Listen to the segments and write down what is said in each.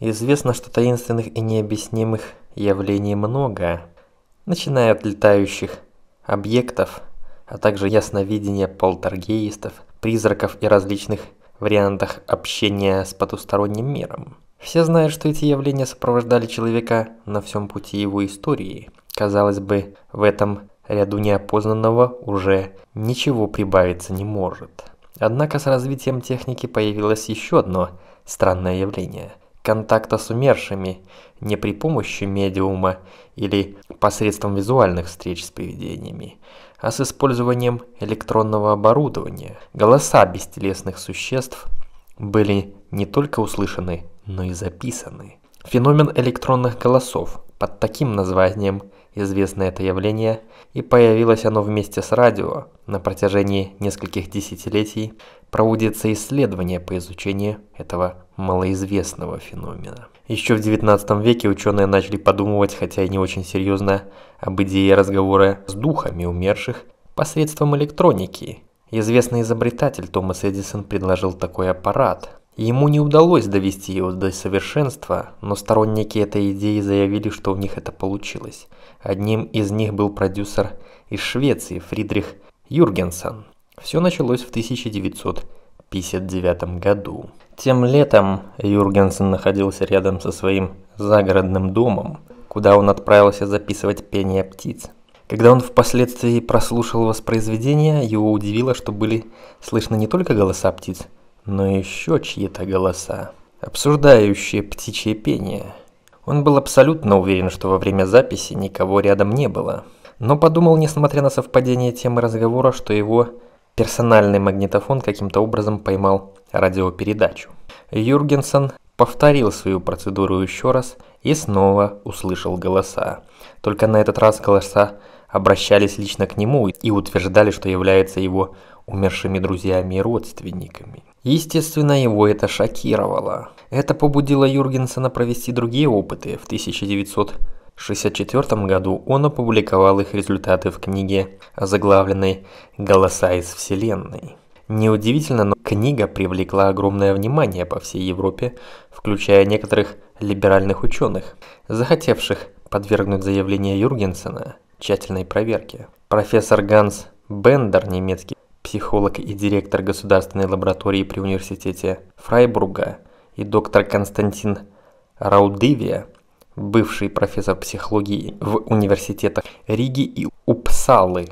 Известно, что таинственных и необъяснимых явлений много, начиная от летающих объектов, а также ясновидения полтергейстов, призраков и различных вариантах общения с потусторонним миром. Все знают, что эти явления сопровождали человека на всем пути его истории. Казалось бы, в этом ряду неопознанного уже ничего прибавиться не может. Однако с развитием техники появилось еще одно странное явление – контакта с умершими не при помощи медиума или посредством визуальных встреч с привидениями, а с использованием электронного оборудования. Голоса бестелесных существ были не только услышаны, но и записаны. Феномен электронных голосов под таким названием известно это явление, и появилось оно вместе с радио. На протяжении нескольких десятилетий проводится исследование по изучению этого малоизвестного феномена. Еще в 19 веке ученые начали подумывать, хотя и не очень серьезно, об идее разговора с духами умерших посредством электроники. Известный изобретатель Томас Эдисон предложил такой аппарат. Ему не удалось довести его до совершенства, но сторонники этой идеи заявили, что у них это получилось. Одним из них был продюсер из Швеции Фридрих Юргенсон. Все началось в 1900 1959 году. Тем летом Юргенсен находился рядом со своим загородным домом, куда он отправился записывать пение птиц. Когда он впоследствии прослушал воспроизведение, его удивило, что были слышны не только голоса птиц, но еще чьи-то голоса, обсуждающие птичье пение. Он был абсолютно уверен, что во время записи никого рядом не было, но подумал, несмотря на совпадение темы разговора, что его персональный магнитофон каким-то образом поймал радиопередачу. Юргенсон повторил свою процедуру еще раз и снова услышал голоса. Только на этот раз голоса обращались лично к нему и утверждали, что являются его умершими друзьями и родственниками. Естественно, его это шокировало. Это побудило Юргенсона провести другие опыты в 1900 1964 году он опубликовал их результаты в книге, заглавленной «Голоса из Вселенной». Неудивительно, но книга привлекла огромное внимание по всей Европе, включая некоторых либеральных ученых, захотевших подвергнуть заявление Юргенсена тщательной проверке. Профессор Ганс Бендер, немецкий психолог и директор государственной лаборатории при университете Фрайбурга, и доктор Константин Раудивия – бывший профессор психологии в университетах Риги и Упсалы,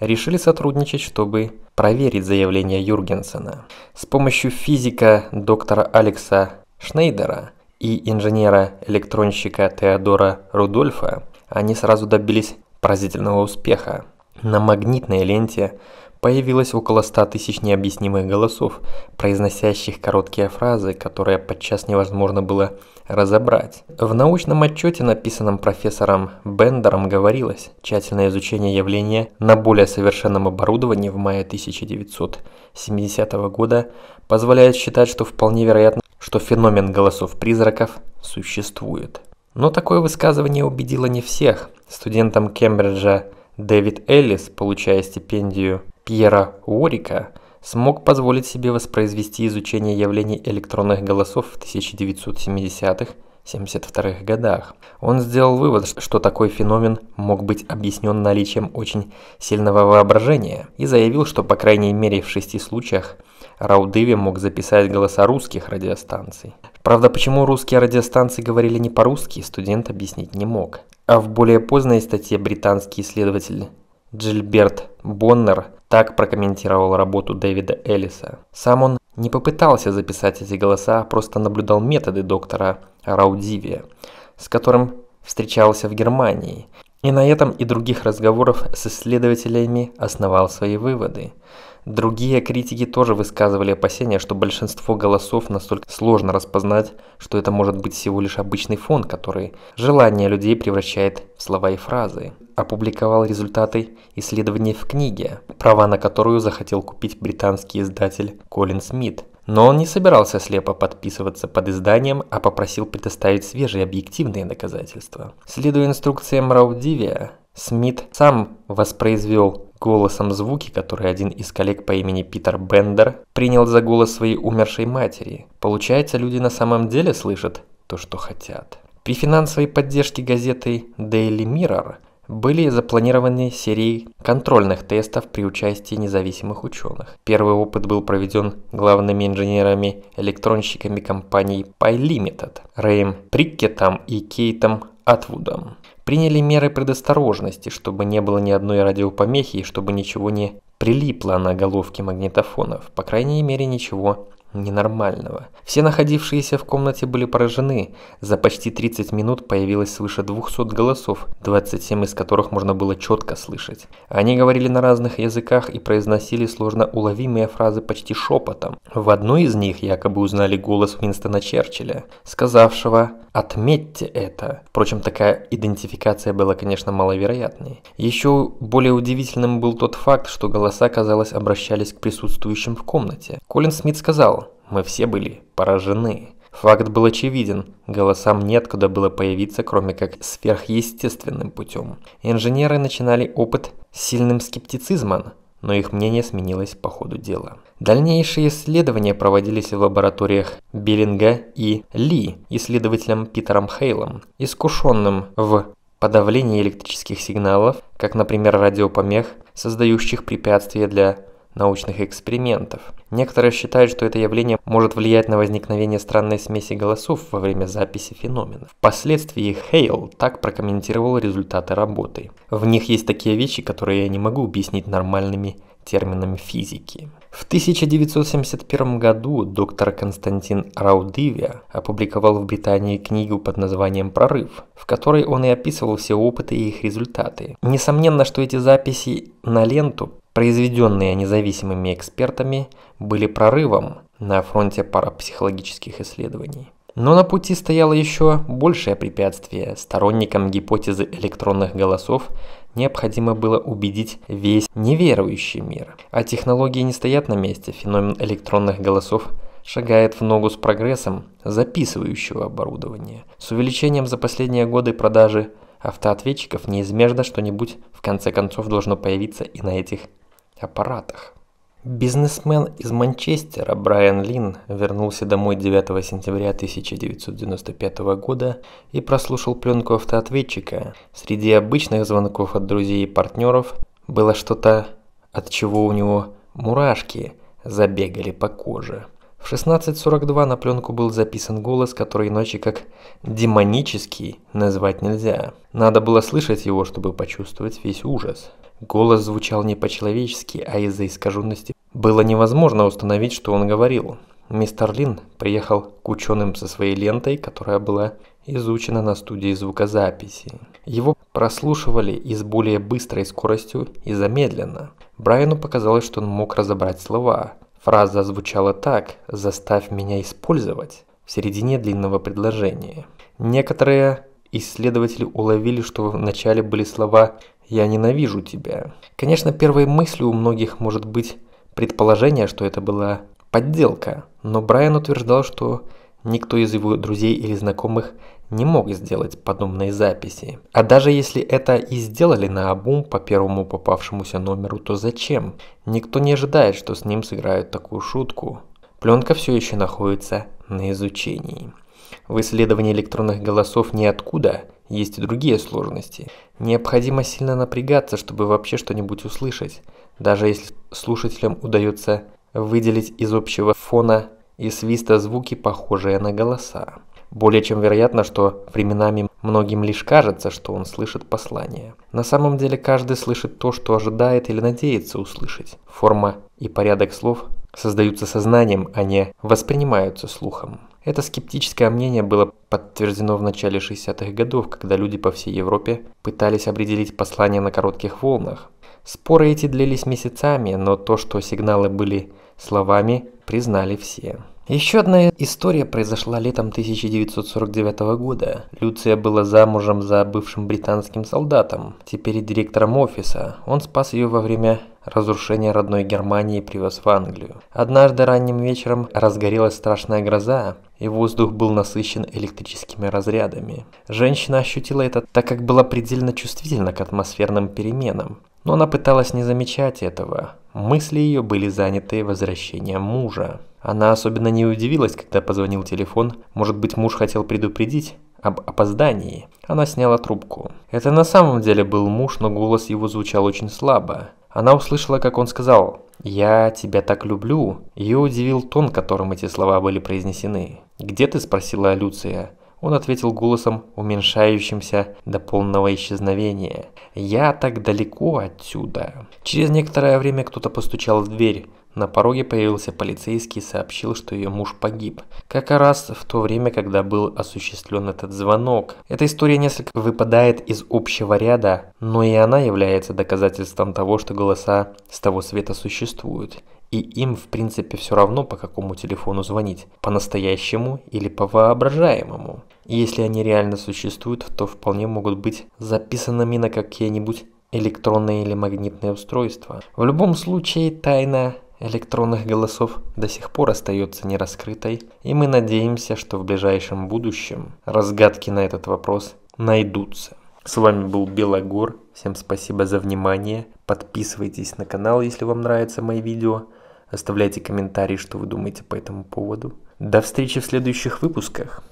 решили сотрудничать, чтобы проверить заявление Юргенсена. С помощью физика доктора Алекса Шнейдера и инженера-электронщика Теодора Рудольфа они сразу добились поразительного успеха. На магнитной ленте – появилось около ста тысяч необъяснимых голосов, произносящих короткие фразы, которые подчас невозможно было разобрать. В научном отчете, написанном профессором Бендером, говорилось, тщательное изучение явления на более совершенном оборудовании в мае 1970 года позволяет считать, что вполне вероятно, что феномен голосов призраков существует. Но такое высказывание убедило не всех. Студентом Кембриджа Дэвид Эллис, получая стипендию Пьера Уорика смог позволить себе воспроизвести изучение явлений электронных голосов в 1970-х, 72-х годах. Он сделал вывод, что такой феномен мог быть объяснен наличием очень сильного воображения и заявил, что по крайней мере в шести случаях Раудыви мог записать голоса русских радиостанций. Правда, почему русские радиостанции говорили не по-русски, студент объяснить не мог. А в более поздней статье британский исследователь Джильберт Боннер так прокомментировал работу Дэвида Эллиса. Сам он не попытался записать эти голоса, просто наблюдал методы доктора Раудивия, с которым встречался в Германии, и на этом и других разговоров с исследователями основал свои выводы. Другие критики тоже высказывали опасения, что большинство голосов настолько сложно распознать, что это может быть всего лишь обычный фон, который желание людей превращает в слова и фразы опубликовал результаты исследований в книге, права на которую захотел купить британский издатель Колин Смит. Но он не собирался слепо подписываться под изданием, а попросил предоставить свежие объективные доказательства. Следуя инструкциям Раудивия, Смит сам воспроизвел голосом звуки, которые один из коллег по имени Питер Бендер принял за голос своей умершей матери. Получается, люди на самом деле слышат то, что хотят. При финансовой поддержке газеты Daily Mirror были запланированы серии контрольных тестов при участии независимых ученых. Первый опыт был проведен главными инженерами-электронщиками компании PyLimited Рэем Прикетом и Кейтом Атвудом. Приняли меры предосторожности, чтобы не было ни одной радиопомехи и чтобы ничего не прилипло на головки магнитофонов, по крайней мере ничего ненормального. Все находившиеся в комнате были поражены. За почти 30 минут появилось свыше 200 голосов, 27 из которых можно было четко слышать. Они говорили на разных языках и произносили сложно уловимые фразы почти шепотом. В одной из них якобы узнали голос Уинстона Черчилля, сказавшего «Отметьте это». Впрочем, такая идентификация была, конечно, маловероятной. Еще более удивительным был тот факт, что голоса, казалось, обращались к присутствующим в комнате. Колин Смит сказал, мы все были поражены. Факт был очевиден, голосам неоткуда было появиться, кроме как сверхъестественным путем. Инженеры начинали опыт с сильным скептицизмом, но их мнение сменилось по ходу дела. Дальнейшие исследования проводились в лабораториях Беллинга и Ли, исследователем Питером Хейлом, искушенным в подавлении электрических сигналов, как, например, радиопомех, создающих препятствия для научных экспериментов. Некоторые считают, что это явление может влиять на возникновение странной смеси голосов во время записи феноменов. Впоследствии Хейл так прокомментировал результаты работы. В них есть такие вещи, которые я не могу объяснить нормальными терминами физики. В 1971 году доктор Константин Раудивия опубликовал в Британии книгу под названием «Прорыв», в которой он и описывал все опыты и их результаты. Несомненно, что эти записи на ленту произведенные независимыми экспертами, были прорывом на фронте парапсихологических исследований. Но на пути стояло еще большее препятствие. Сторонникам гипотезы электронных голосов необходимо было убедить весь неверующий мир. А технологии не стоят на месте, феномен электронных голосов шагает в ногу с прогрессом записывающего оборудования. С увеличением за последние годы продажи автоответчиков неизбежно что-нибудь в конце концов должно появиться и на этих аппаратах. Бизнесмен из Манчестера Брайан Лин вернулся домой 9 сентября 1995 года и прослушал пленку автоответчика. Среди обычных звонков от друзей и партнеров было что-то, от чего у него мурашки забегали по коже. В 16.42 на пленку был записан голос, который иначе как «демонический» назвать нельзя. Надо было слышать его, чтобы почувствовать весь ужас. Голос звучал не по-человечески, а из-за искаженности. Было невозможно установить, что он говорил. Мистер Лин приехал к ученым со своей лентой, которая была изучена на студии звукозаписи. Его прослушивали и с более быстрой скоростью и замедленно. Брайану показалось, что он мог разобрать слова, Фраза звучала так «заставь меня использовать» в середине длинного предложения. Некоторые исследователи уловили, что в начале были слова «я ненавижу тебя». Конечно, первой мыслью у многих может быть предположение, что это была подделка, но Брайан утверждал, что Никто из его друзей или знакомых не мог сделать подобные записи. А даже если это и сделали на обум по первому попавшемуся номеру, то зачем? Никто не ожидает, что с ним сыграют такую шутку. Пленка все еще находится на изучении. В исследовании электронных голосов ниоткуда есть и другие сложности. Необходимо сильно напрягаться, чтобы вообще что-нибудь услышать, даже если слушателям удается выделить из общего фона и свиста звуки, похожие на голоса. Более чем вероятно, что временами многим лишь кажется, что он слышит послание. На самом деле каждый слышит то, что ожидает или надеется услышать. Форма и порядок слов создаются сознанием, а не воспринимаются слухом. Это скептическое мнение было подтверждено в начале 60-х годов, когда люди по всей Европе пытались определить послание на коротких волнах. Споры эти длились месяцами, но то, что сигналы были словами, признали все. Еще одна история произошла летом 1949 года. Люция была замужем за бывшим британским солдатом, теперь директором офиса. Он спас ее во время разрушения родной Германии и привез в Англию. Однажды ранним вечером разгорелась страшная гроза, и воздух был насыщен электрическими разрядами. Женщина ощутила это, так как была предельно чувствительна к атмосферным переменам. Но она пыталась не замечать этого. Мысли ее были заняты возвращением мужа. Она особенно не удивилась, когда позвонил телефон. Может быть, муж хотел предупредить? об опоздании. Она сняла трубку. Это на самом деле был муж, но голос его звучал очень слабо. Она услышала, как он сказал «Я тебя так люблю». Ее удивил тон, которым эти слова были произнесены. «Где ты?» – спросила Люция. Он ответил голосом, уменьшающимся до полного исчезновения. «Я так далеко отсюда». Через некоторое время кто-то постучал в дверь. На пороге появился полицейский и сообщил, что ее муж погиб. Как раз в то время, когда был осуществлен этот звонок. Эта история несколько выпадает из общего ряда, но и она является доказательством того, что голоса с того света существуют и им в принципе все равно, по какому телефону звонить, по-настоящему или по воображаемому. И если они реально существуют, то вполне могут быть записанными на какие-нибудь электронные или магнитные устройства. В любом случае, тайна электронных голосов до сих пор остается нераскрытой, и мы надеемся, что в ближайшем будущем разгадки на этот вопрос найдутся. С вами был Белогор, всем спасибо за внимание, подписывайтесь на канал, если вам нравятся мои видео, Оставляйте комментарии, что вы думаете по этому поводу. До встречи в следующих выпусках.